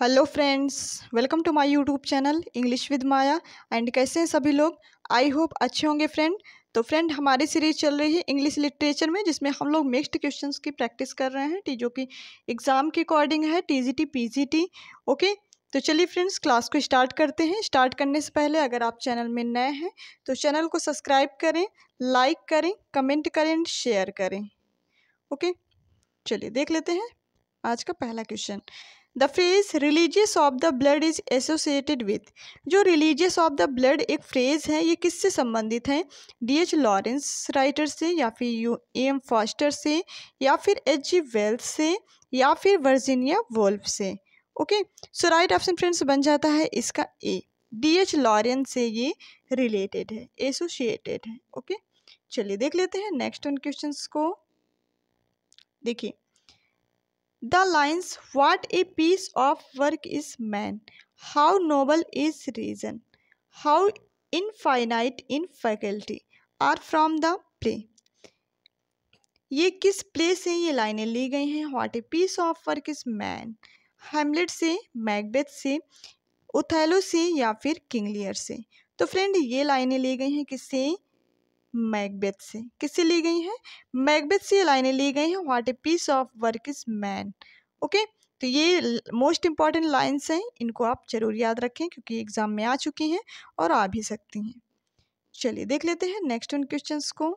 Hello friends welcome to my YouTube channel English with Maya and कैसे हैं सभी लोग आई होप अच्छे होंगे फ्रेंड तो फ्रेंड हमारी सीरीज चल रही है इंग्लिश लिटरेचर में जिसमें हम लोग मिक्स्ड क्वेश्चंस की प्रैक्टिस कर रहे हैं टी जो कि एग्ज़ाम के अकॉर्डिंग है टीजीटी पीजीटी ओके तो चलिए फ्रेंड्स क्लास को स्टार्ट करते हैं स्टार्ट करने से पहले अगर आप चैनल में नए हैं तो चैनल को सब्सक्राइब करें लाइक करें कमेंट करें शेयर करें ओके चलिए देख लेते हैं आज का पहला question the phrase religious of the blood is associated with जो रिलीजियस ऑफ द ब्लड एक फ्रेज है ये किससे संबंधित है डी एच लॉरेंस राइटर से या फिर यू एम फॉस्टर से या फिर एच जी वेल्थ से या फिर वर्जीनिया वोल्फ से okay so right option friends बन जाता है इसका ए डी एच लॉरेंस से ये रिलेटेड है एसोसिएटेड है ओके चलिए देख लेते हैं नेक्स्ट उन क्वेश्चन को देखिए the lines what a piece of work is man how noble is reason how infinite in faculty are from the play ये किस प्ले से ये लाइनें ली गई हैं what a piece of work is man Hamlet से मैकबेथ से उथैलो से या फिर किंग लियर से तो फ्रेंड ये लाइनें ली गई हैं किससे मैकबेथ से किससे ली गई हैं मैकबेथ से ये लाइनें ली गई हैं what a piece of work is man okay तो ये मोस्ट इम्पॉर्टेंट लाइन्स हैं इनको आप जरूर याद रखें क्योंकि एग्ज़ाम में आ चुकी हैं और आ भी सकती हैं चलिए देख लेते हैं नेक्स्ट उन क्वेश्चन को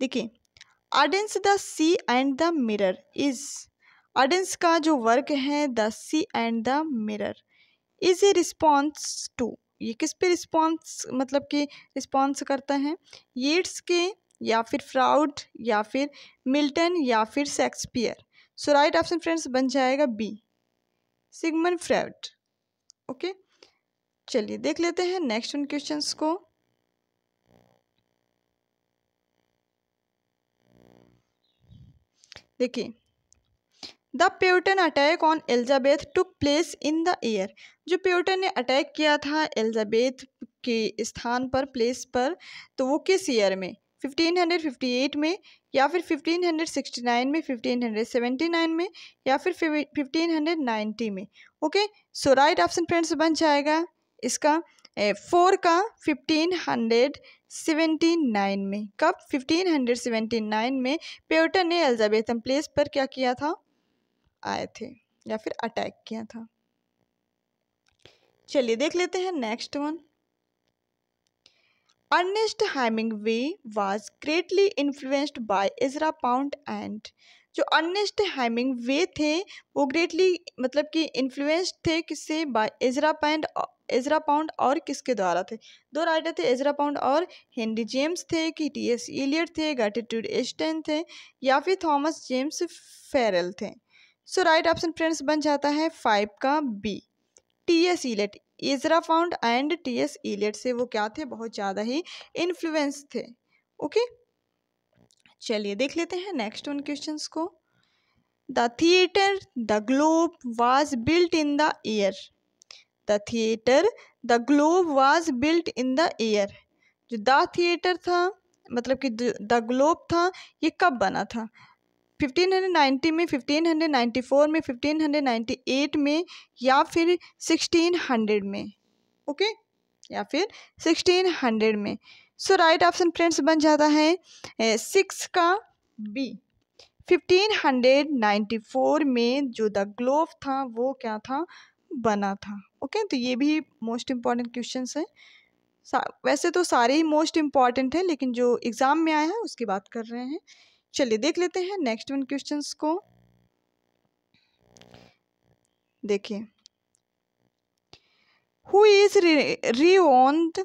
देखिए Auden's the sea and the mirror is Auden's का जो वर्क है the sea and the mirror is a response to ये किस पे रिस्पॉन्स मतलब कि रिस्पॉन्स करता है येट्स के या फिर फ्राउड या फिर मिल्टन या फिर Shakespeare so right option friends बन जाएगा बी सिगमन फ्रेड ओके चलिए देख लेते हैं नेक्स्ट उन क्वेश्चन को देखिए the Puritan attack on Elizabeth took place in the year जो प्योटन ने अटैक किया था एलिजाबेथ के स्थान पर प्लेस पर तो वो किस ईयर में 1558 में या फिर 1569 में 1579 में या फिर 1590 में okay so right option friends बन जाएगा इसका फोर का 1579 में कब 1579 में प्योटन ने एलिजाबेथन प्लेस पर क्या किया था आए थे या फिर अटैक किया था चलिए देख लेते हैं next one Ernest Hemingway was greatly influenced by Ezra Pound and जो अर्नेस्ट हैमिंग वे थे वो ग्रेटली मतलब कि इन्फ्लुएंस्ड थे किससे by Ezra Pound Ezra Pound और किसके द्वारा थे दो राइटर थे इजरा पाउंड और हेनरी जेम्स थे कि टी एस एलियट थे ग्रेटिट्यूड एस्टेन थे या फिर थॉमस जेम्स फेरल थे सो राइट ऑप्शन फ्रेंड्स बन जाता है फाइव का B T S Eliot Ezra Pound and T S Eliot से वो क्या थे बहुत ज़्यादा ही इन्फ्लुएंस थे ओके चलिए देख लेते हैं नेक्स्ट उन क्वेश्चन को the theatre the Globe was built in the year the theatre the Globe was built in the year जो द थिएटर था मतलब कि द ग्लोब था ये कब बना था 1590 में 1594 में 1598 में या फिर 1600 में ओके okay? या फिर 1600 में सो राइट ऑप्शन फ्रेंड्स बन जाता है सिक्स का बी 1594 में जो द ग्लोव था वो क्या था बना था ओके okay? तो ये भी मोस्ट इम्पॉर्टेंट क्वेश्चन है वैसे तो सारे ही मोस्ट इम्पॉर्टेंट हैं लेकिन जो एग्ज़ाम में आया है उसकी बात कर रहे हैं चलिए देख लेते हैं नेक्स्ट वन क्वेश्चन को देखिए who is re renowned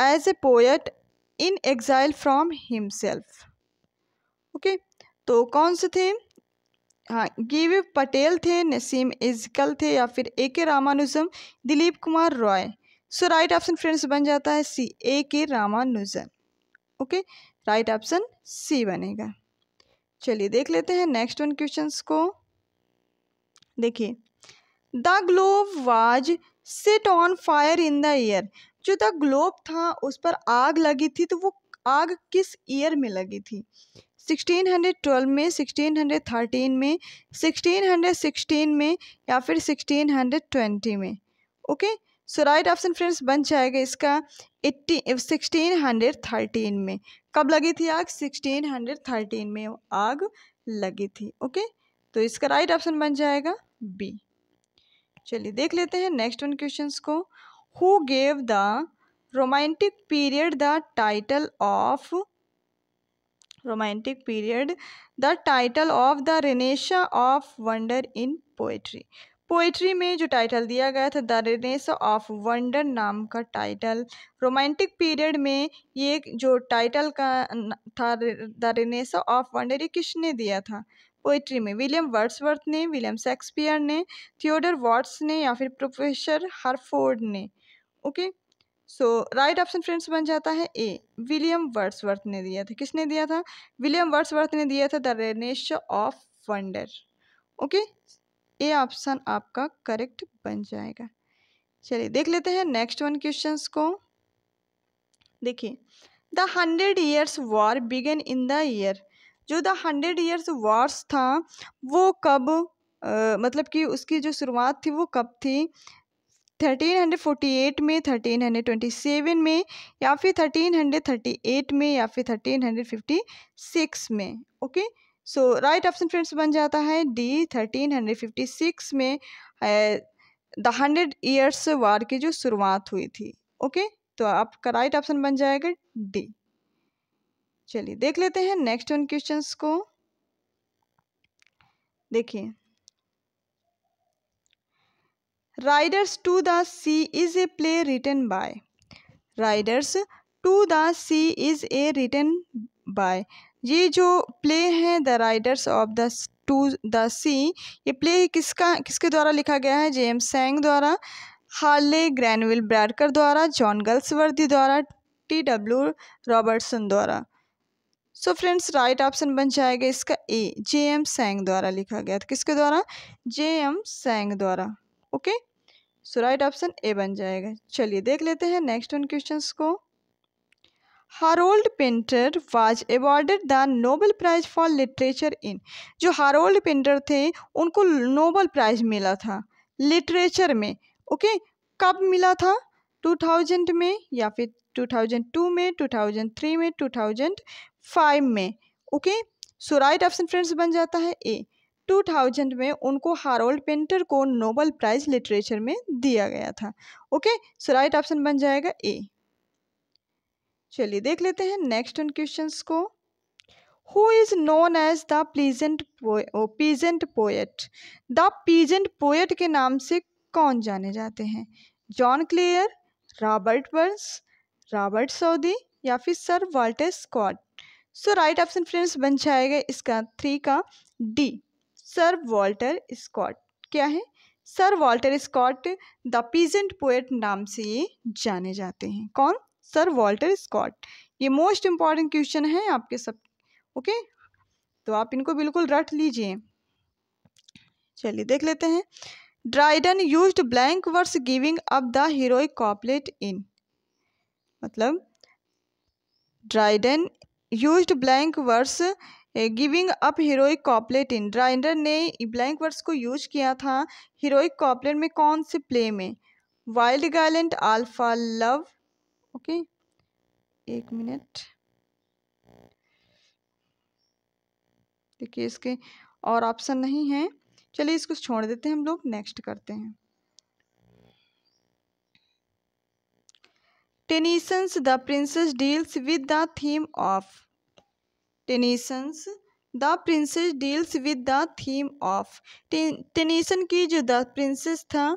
as a poet in exile from himself okay तो कौन से थे हाँ गिव पटेल थे नसीम इजकल थे या फिर A K Ramanujan Dilip Kumar Roy so right option friends बन जाता है C A K Ramanujan okay right option C बनेगा चलिए देख लेते हैं नेक्स्ट वन क्वेश्चन को देखिए the Globe was set on fire in the year जो द ग्लोब था उस पर आग लगी थी तो वो आग किस ईयर में लगी थी 1612 में 1613 में 1616 में या फिर 1620 में okay so right option friends बन जाएगा इसका एट्टी सिक्सटीन हंड्रेड थर्टीन में कब लगी थी आग 1613 में आग लगी थी ओके तो इसका राइट ऑप्शन बन जाएगा बी चलिए देख लेते हैं नेक्स्ट वन क्वेश्चन को who gave the romantic period the title of romantic period the title of the Renaissance of wonder in poetry poetry में जो टाइटल दिया गया था द रेनेस ऑफ वंडर नाम का टाइटल रोमांटिक पीरियड में ये जो टाइटल का था द रेनेस ऑफ वंडर ये किसने दिया था पोइट्री में विलियम वर्ड्सवर्थ ने विलियम शेक्सपियर ने थियोडर वॉट्स ने या फिर प्रोफेसर हरफोर्ड ने okay so right option friends बन जाता है ए विलियम वर्ड्सवर्थ ने दिया था किसने दिया था विलियम वर्ड्सवर्थ ने दिया था the Renaissance of wonder okay A option आपका करेक्ट बन जाएगा चलिए देख लेते हैं नेक्स्ट वन क्वेश्चन को देखिए the hundred years war began in the year जो द हंड्रेड ईयर्स वॉर्स था वो कब uh, मतलब कि उसकी जो शुरुआत थी वो कब थी थर्टीन हंड्रेड फोर्टी एट में थर्टीन हंड्रेड ट्वेंटी सेवन में या फिर थर्टीन हंड्रेड थर्टी एट में या फिर थर्टीन हंड्रेड फिफ्टी सिक्स में okay okay? So right option friends बन जाता है D thirteen hundred fifty six में द हंड्रेड ईयर्स वार की जो शुरुआत हुई थी ओके okay? तो आपका राइट ऑप्शन बन जाएगा डी चलिए देख लेते हैं नेक्स्ट उन क्वेश्चन को देखिए Riders to the Sea is a play written by Riders to the Sea is a written by ये जो प्ले हैं the riders of the to the sea ये प्ले किसका किसके द्वारा लिखा गया है जेम्स सैंग द्वारा हार्ले ग्रैनविल ब्रैडकर द्वारा जॉन गल्सवर्दी द्वारा टी डब्ल्यू रॉबर्टसन द्वारा सो फ्रेंड्स राइट ऑप्शन बन जाएगा इसका ए जे एम सैंग द्वारा लिखा गया था किसके द्वारा जे एम सैंग द्वारा okay so right option A बन जाएगा चलिए देख लेते हैं नेक्स्ट उन क्वेश्चंस को Harold Pinter was awarded the Nobel prize for literature in जो हारोल्ड पेंटर थे उनको नोबल प्राइज़ मिला था लिटरेचर में ओके कब मिला था 2000 में या फिर 2002 में 2003 में 2005 में okay so right option friends बन जाता है ए 2000 में उनको हारोल्ड पेंटर को नोबल प्राइज़ लिटरेचर में दिया गया था ओके सो राइट ऑप्शन बन जाएगा ए चलिए देख लेते हैं नेक्स्ट उन क्वेश्चन को is known as the pleasant pleasant peasant poet the peasant poet के नाम से कौन जाने जाते हैं John Clare Robert Burns Robert Southey या फिर sir Walter Scott so right option friends बन जाएगा इसका थ्री का डी सर वाल्टर स्कॉट क्या है sir Walter Scott the peasant poet नाम से ये जाने जाते हैं कौन सर वॉल्टर स्कॉट ये मोस्ट इम्पॉर्टेंट क्वेश्चन है आपके सब ओके तो आप इनको बिल्कुल रट लीजिए चलिए देख लेते हैं Dryden use blank verse giving up the heroic couplet in मतलब Dryden use blank verse giving up heroic couplet in Dryden ने ब्लैंक वर्स को यूज किया था हीरोइक कॉपलेट में कौन से प्ले में wild gallant all for love okay एक मिनट देखिए इसके और ऑप्शन नहीं है चलिए इसको छोड़ देते हैं हम लोग नेक्स्ट करते हैं Tennyson's the princess deals with the theme of Tennyson's the princess deals with the theme of Tennyson की जो द प्रिंसेस था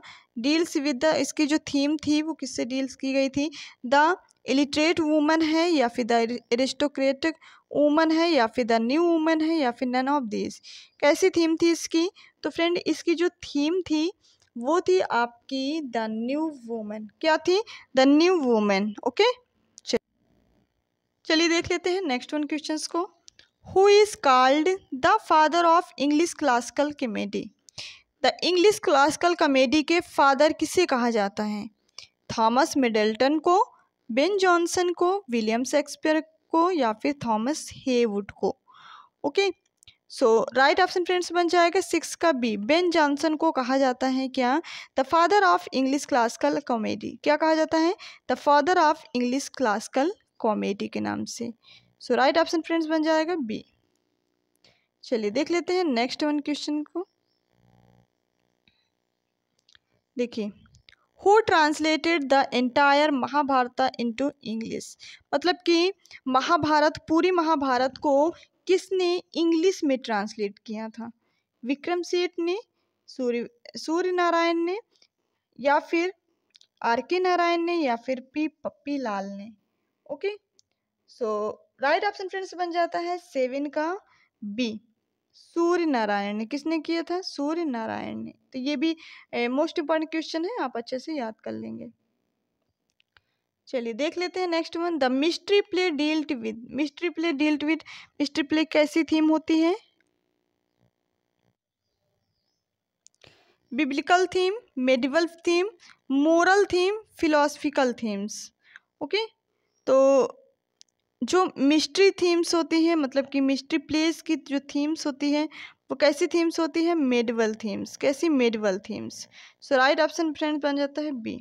डील्स विद द इसकी जो थीम थी वो किससे डील्स की गई थी द इलिटरेट वूमन है या फिर द एरिस्टोक्रेटिक वूमन है या फिर द न्यू वूमन है या फिर नन ऑफ दिस कैसी थीम थी इसकी तो फ्रेंड इसकी जो थीम थी वो थी आपकी द न्यू वूमन क्या थी द न्यू वूमन ओके चलिए देख लेते हैं नेक्स्ट वन क्वेश्चंस को who is called the father of English classical comedy the English classical comedy के फादर किसे कहा जाता है थॉमस मिडल्टन को बेन जॉनसन को विलियम शेक्सपियर को या फिर थॉमस हेवुड को okay so right option friends बन जाएगा सिक्स का बी बेन जॉनसन को कहा जाता है क्या the father of English classical comedy क्या कहा जाता है the father of English classical comedy के नाम से सो राइट ऑप्शन फ्रेंड्स बन जाएगा बी चलिए देख लेते हैं नेक्स्ट वन क्वेश्चन को देखिए who translated the entire Mahabharata to English मतलब कि महाभारत पूरी महाभारत को किसने इंग्लिश में ट्रांसलेट किया था विक्रम सेठ ने सूर्य सूर्य नारायण ने या फिर आर के नारायण ने या फिर पी पप्पी लाल ने okay so right option friends बन जाता है सेवन का बी सूर्य नारायण ने किसने किया था सूर्य नारायण ने तो ये भी मोस्ट इंपॉर्टेंट क्वेश्चन है आप अच्छे से याद कर लेंगे चलिए देख लेते हैं next one the mystery play dealt with mystery play dealt with mystery play कैसी थीम होती है biblical theme medieval theme moral theme philosophical themes okay तो जो मिस्ट्री थीम्स होती हैं मतलब कि मिस्ट्री प्लेस की जो थीम्स होती हैं वो कैसी थीम्स होती है मेडवल थीम्स कैसी medieval themes so right option friend बन जाता है बी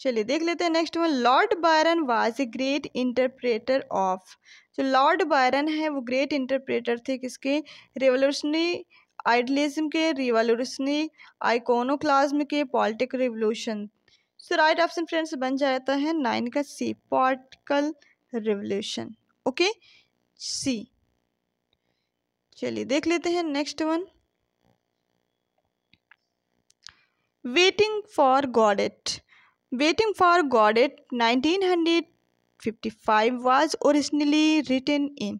चलिए देख लेते हैं next one Lord Byron was a great interpreter of जो लॉर्ड बायरन है वो ग्रेट इंटरप्रेटर थे किसके रिवोल्यूशनरी आइडलिज्म के रिवोल्यूशनरी आइकोनोक्लाज्म के politic revolution so right option friends बन जाता है नाइन का C political revolution okay C चलिए देख लेते हैं next one waiting for गॉडेट waiting for Godot 1955 was originally written in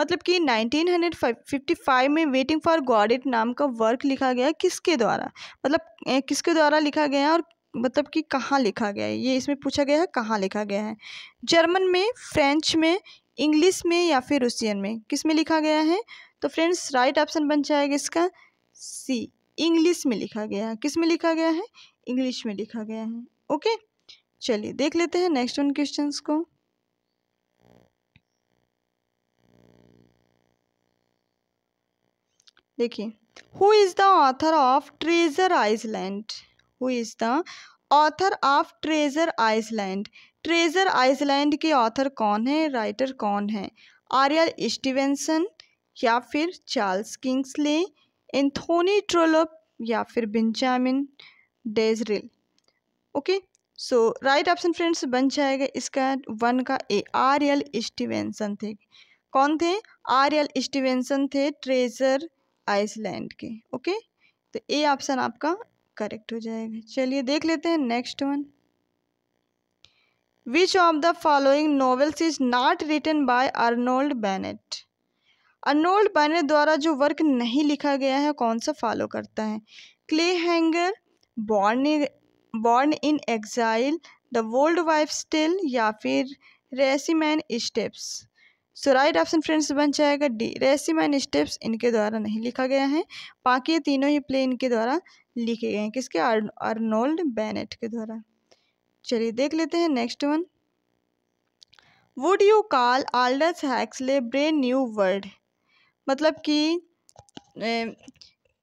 मतलब कि 1955 में वेटिंग फॉर गॉडेट नाम का वर्क लिखा गया किसके द्वारा मतलब किसके द्वारा लिखा गया और मतलब कि कहाँ लिखा गया है ये इसमें पूछा गया है कहाँ लिखा गया है जर्मन में फ्रेंच में इंग्लिश में या फिर रूसियन में किस में लिखा गया है तो फ्रेंड्स राइट ऑप्शन बन जाएगा इसका सी इंग्लिश में लिखा गया है किस में लिखा गया है इंग्लिश में लिखा गया है ओके चलिए देख लेते हैं नेक्स्ट उन क्वेश्चन को देखिए who is the author of Treasure Island who is the author of Treasure Island Treasure Island के ऑथर कौन है राइटर कौन है आर्यल स्टीवेंसन या फिर चार्ल्स किंग्सले एंथोनी ट्रोलप या फिर Benjamin Disraeli okay so right option friends बन जाएगा इसका वन का ए आर एल स्टीवेंसन थे कौन थे आर एल स्टीवेंसन थे ट्रेजर आइसलैंड के ओके okay? तो ए ऑप्शन आपका करेक्ट हो जाएगा चलिए देख लेते हैं next one which of the following novels is not written by Arnold Bennett Arnold Bennett द्वारा जो वर्क नहीं लिखा गया है कौन सा फॉलो करता है Clayhanger born born in exile the world wife still या फिर Riceyman steps so right option friends बन जाएगा डी रेसिमाइन स्टेप्स इनके द्वारा नहीं लिखा गया है बाकी तीनों ही प्ले इनके द्वारा लिखे गए हैं किसके अर्नोल्ड बैनेट के द्वारा चलिए देख लेते हैं next one would you call Aldous Huxley brave new world मतलब कि ए,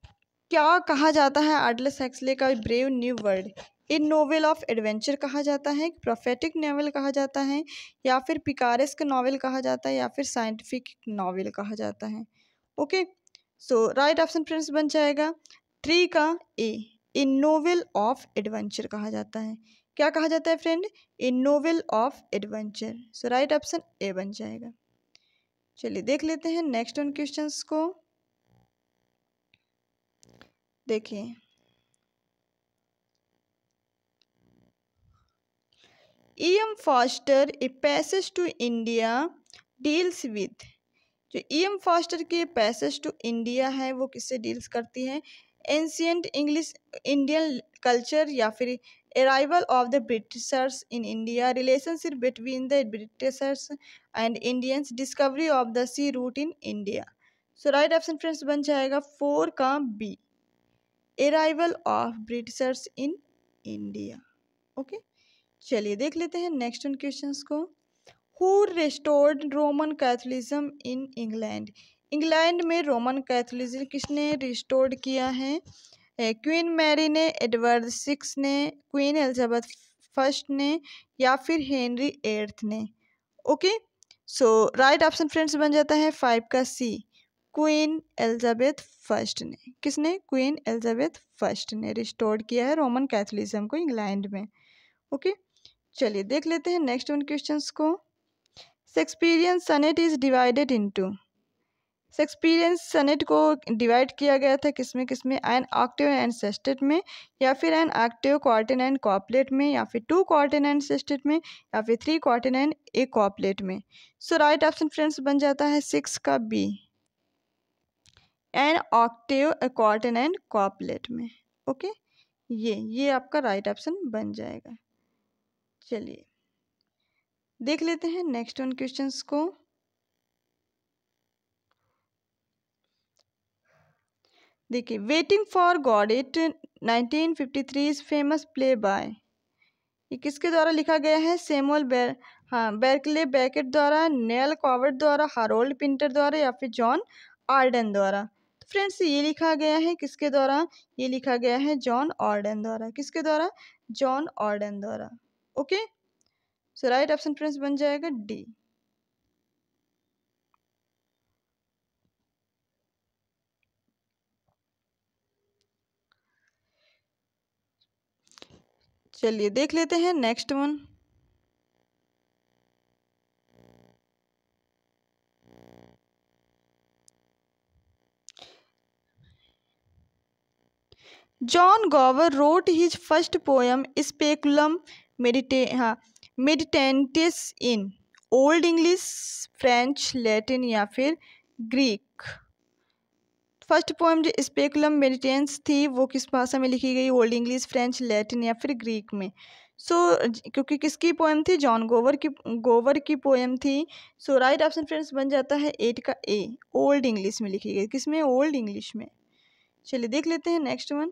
क्या कहा जाता है आर्डलेस हैक्सले का brave new world in novel of adventure कहा जाता है प्रोफेटिक नावल कहा जाता है या फिर पिकारेस्क नावल कहा जाता है या फिर साइंटिफिक नावल कहा जाता है okay so right option friends बन जाएगा थ्री का A in novel of adventure कहा जाता है क्या कहा जाता है friend in novel of adventure so right option A बन जाएगा चलिए देख लेते हैं नेक्स्ट उन क्वेश्चंस को देखिए E M Forster a passage to India deals with जो ई एम फास्टर की पैसेज टू इंडिया है वो किससे डील्स करती है एंशियंट इंग्लिश इंडियन कल्चर या फिर arrival of the Britishers in India relationship between the Britishers and Indians discovery of the sea route in India so right option friends बन जाएगा four का B arrival of Britishers in India okay चलिए देख लेते हैं next उन question को who restored Roman Catholicism in England England में रोमन कैथोलिज्म किसने रिस्टोर्ड किया है क्वीन eh, मैरी ने एडवर्ड सिक्स ने क्वीन एलिजाबेथ फर्स्ट ने या फिर हेनरी एर्थ ने okay so right option friends बन जाता है फाइव का सी क्वीन एलिजाबेथ फर्स्ट ने किसने क्वीन एलिजाबेथ फर्स्ट ने रिस्टोर किया है रोमन कैथोलिज्म को इंग्लैंड में ओके चलिए देख लेते हैं नेक्स्ट उन क्वेश्चन को Shakespearean sonnet is divided into Shakespeareans sonnet को डिवाइड किया गया था किसमें किसमें एन ऑक्टिव एंड सेस्टेट में या फिर an octave quatrain and couplet में या फिर टू क्वार्टन एंड सेस्टेट में या फिर थ्री क्वार्टन एंड ए कॉपलेट में सो राइट ऑप्शन फ्रेंड्स बन जाता है सिक्स का B an octave a quatrain and couplet में ओके ये ये आपका राइट ऑप्शन बन जाएगा चलिए देख लेते हैं नेक्स्ट वन क्वेश्चंस को देखिए waiting for Godot 1953 is famous play by ये किसके द्वारा लिखा गया है सेमोल बेर हाँ बैरकले बैकेट द्वारा नेल कॉवर्ट द्वारा हारोल्ड पिंटर द्वारा या फिर जॉन आर्डन द्वारा तो फ्रेंड्स ये लिखा गया है किसके द्वारा ये लिखा गया है जॉन ऑर्डन द्वारा किसके द्वारा जॉन ऑर्डन द्वारा okay so right option friends बन जाएगा डी चलिए देख लेते हैं next one John Gower wrote his first poem speculum मेडिटे हाँ meditantis in Old English French Latin या फिर ग्रीक फर्स्ट पोएम जो स्पेकुलम मेडिटेंस थी वो किस भाषा में लिखी गई ओल्ड इंग्लिश फ्रेंच लैटिन या फिर ग्रीक में सो so, क्योंकि किसकी पोएम थी जॉन गोवर की गोवर की पोएम थी सो राइट ऑप्शन फ्रेंड्स बन जाता है एट का ए ओल्ड इंग्लिश में लिखी गई किस में ओल्ड इंग्लिश में चलिए देख लेते हैं next one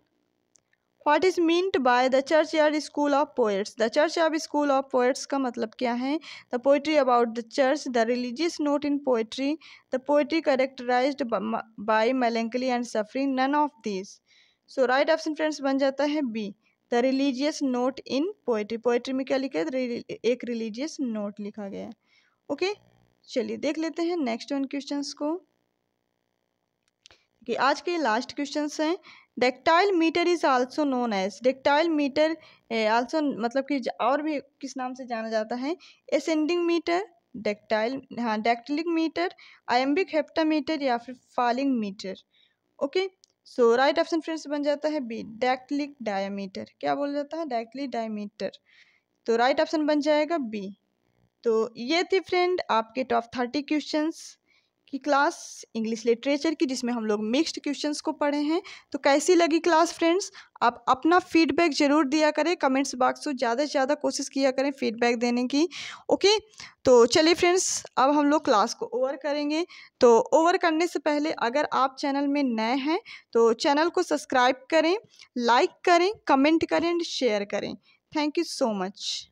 what is meant by the churchyard school of poets the church of school of poets का मतलब क्या है the poetry about the church the religious note in poetry the poetry characterised by melancholy and suffering none of this so right option friends बन जाता है B the religious note in poetry poetry में क्या लिखा है एक religious note लिखा गया है ओके चलिए देख लेते हैं नेक्स्ट वन क्वेश्चन को कि आज के लास्ट क्वेश्चन हैं dactyl metre is also known as dactyl metre also मतलब कि और भी किस नाम से जाना जाता है एसेंडिंग मीटर डेक्टाइल हाँ डेक्टलिक मीटर आयम्बिक हेप्टामीटर या फिर falling metre okay so right option friends बन जाता है बी डेक्टलिक डायमीटर क्या बोला जाता है डैक्टिलिक डायमीटर तो राइट ऑप्शन बन जाएगा बी तो ये थी फ्रेंड आपके टॉप थर्टी क्वेश्चंस की क्लास इंग्लिश लिटरेचर की जिसमें हम लोग मिक्स्ड क्वेश्चंस को पढ़े हैं तो कैसी लगी क्लास फ्रेंड्स आप अपना फीडबैक ज़रूर दिया करें कमेंट्स बॉक्स में ज़्यादा से ज़्यादा कोशिश किया करें फीडबैक देने की ओके तो चलिए फ्रेंड्स अब हम लोग क्लास को ओवर करेंगे तो ओवर करने से पहले अगर आप चैनल में नए हैं तो चैनल को सब्सक्राइब करें लाइक करें कमेंट करें एंड शेयर करें थैंक यू सो मच